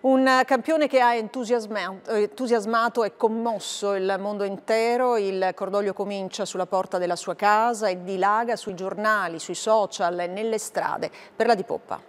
Un campione che ha eh, entusiasmato e commosso il mondo intero, il cordoglio comincia sulla porta della sua casa e dilaga sui giornali, sui social e nelle strade per la dipoppa.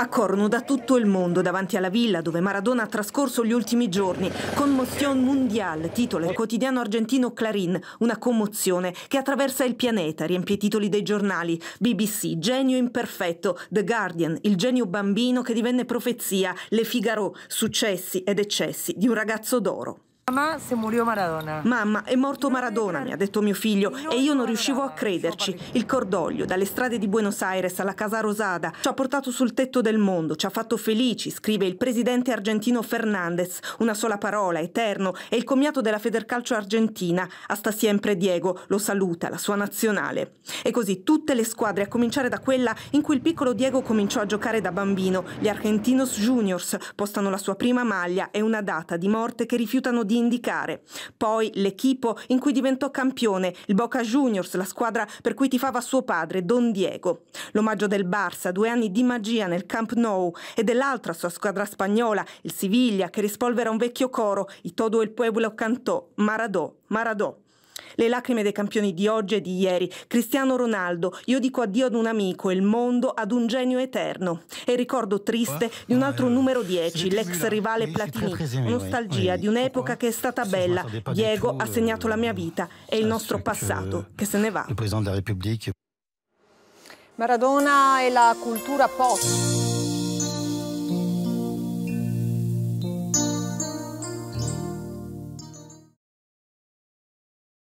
Accorrono da tutto il mondo davanti alla villa dove Maradona ha trascorso gli ultimi giorni. Commozione Mundial, titolo il quotidiano argentino Clarín, una commozione che attraversa il pianeta, riempie i titoli dei giornali. BBC, genio imperfetto, The Guardian, il genio bambino che divenne profezia, Le Figaro, successi ed eccessi di un ragazzo d'oro. Mamma, se murió Maradona. Mamma, è morto Maradona, mi ha detto mio figlio, e io non riuscivo a crederci. Il cordoglio, dalle strade di Buenos Aires alla Casa Rosada, ci ha portato sul tetto del mondo, ci ha fatto felici, scrive il presidente argentino Fernandez. Una sola parola, eterno, è il commiato della Federcalcio argentina, hasta sempre Diego, lo saluta, la sua nazionale. E così tutte le squadre, a cominciare da quella in cui il piccolo Diego cominciò a giocare da bambino, gli Argentinos Juniors, postano la sua prima maglia e una data di morte che rifiutano di indicare. Poi l'Equipo in cui diventò campione, il Boca Juniors, la squadra per cui tifava suo padre, Don Diego. L'omaggio del Barça, due anni di magia nel Camp Nou e dell'altra sua squadra spagnola, il Siviglia, che rispolvera un vecchio coro, i Todo il Pueblo cantò, Maradò, Maradò. Le lacrime dei campioni di oggi e di ieri. Cristiano Ronaldo, io dico addio ad un amico, il mondo ad un genio eterno. E ricordo triste di un altro eh, numero 10, l'ex rivale Platini. Nostalgia di un'epoca che è stata bella. Diego ha segnato la eh. mia vita e il nostro passato eh. che se ne va. Maradona e la cultura post.